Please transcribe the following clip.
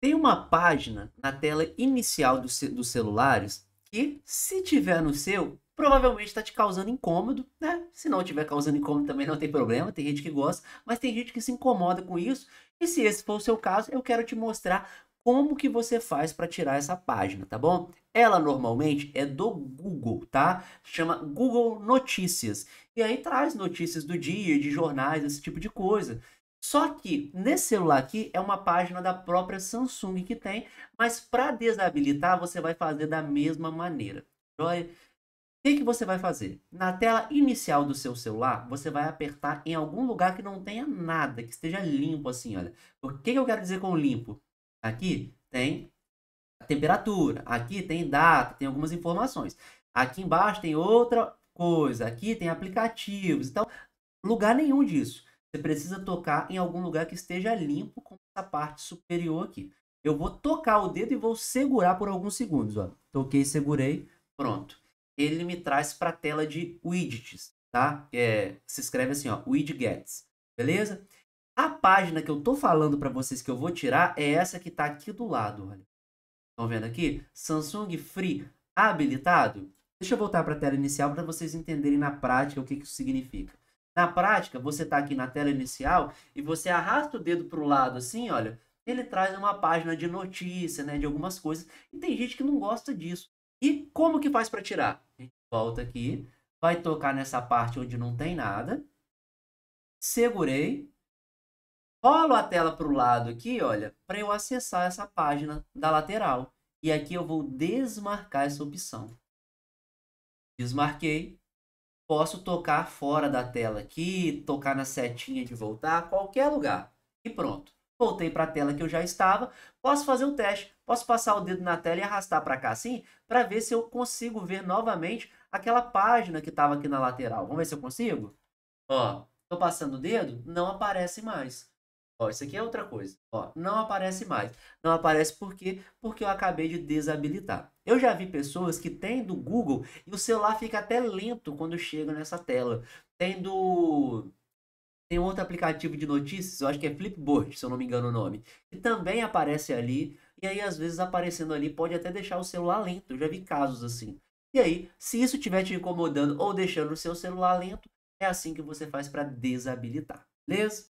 Tem uma página na tela inicial dos, dos celulares que, se tiver no seu, provavelmente está te causando incômodo, né? Se não tiver causando incômodo também não tem problema, tem gente que gosta, mas tem gente que se incomoda com isso. E se esse for o seu caso, eu quero te mostrar como que você faz para tirar essa página, tá bom? Ela normalmente é do Google, tá? Chama Google Notícias. E aí traz notícias do dia, de jornais, esse tipo de coisa. Só que nesse celular aqui é uma página da própria Samsung que tem, mas para desabilitar você vai fazer da mesma maneira. O que, que você vai fazer? Na tela inicial do seu celular, você vai apertar em algum lugar que não tenha nada, que esteja limpo assim, olha. O que, que eu quero dizer com limpo? Aqui tem a temperatura, aqui tem data, tem algumas informações. Aqui embaixo tem outra coisa, aqui tem aplicativos, então lugar nenhum disso. Você precisa tocar em algum lugar que esteja limpo com essa parte superior aqui. Eu vou tocar o dedo e vou segurar por alguns segundos. Ó. Toquei, segurei, pronto. Ele me traz para a tela de widgets, tá? É, se escreve assim, ó, widgets, beleza? A página que eu estou falando para vocês que eu vou tirar é essa que está aqui do lado, Estão vendo aqui? Samsung Free habilitado. Deixa eu voltar para a tela inicial para vocês entenderem na prática o que, que isso significa. Na prática, você está aqui na tela inicial e você arrasta o dedo para o lado assim, olha, ele traz uma página de notícia, né, de algumas coisas, e tem gente que não gosta disso. E como que faz para tirar? A gente volta aqui, vai tocar nessa parte onde não tem nada, segurei, rolo a tela para o lado aqui, olha, para eu acessar essa página da lateral. E aqui eu vou desmarcar essa opção. Desmarquei, posso tocar fora da tela aqui, tocar na setinha de voltar, qualquer lugar. E pronto. Voltei para a tela que eu já estava. Posso fazer um teste. Posso passar o dedo na tela e arrastar para cá assim, para ver se eu consigo ver novamente aquela página que estava aqui na lateral. Vamos ver se eu consigo? Ó, tô passando o dedo, não aparece mais. Ó, isso aqui é outra coisa. Ó, não aparece mais. Não aparece por quê? Porque eu acabei de desabilitar. Eu já vi pessoas que têm do Google e o celular fica até lento quando chega nessa tela. Tem do tem outro aplicativo de notícias, eu acho que é Flipboard, se eu não me engano o nome, que também aparece ali, e aí às vezes aparecendo ali pode até deixar o celular lento, eu já vi casos assim. E aí, se isso estiver te incomodando ou deixando o seu celular lento, é assim que você faz para desabilitar, beleza?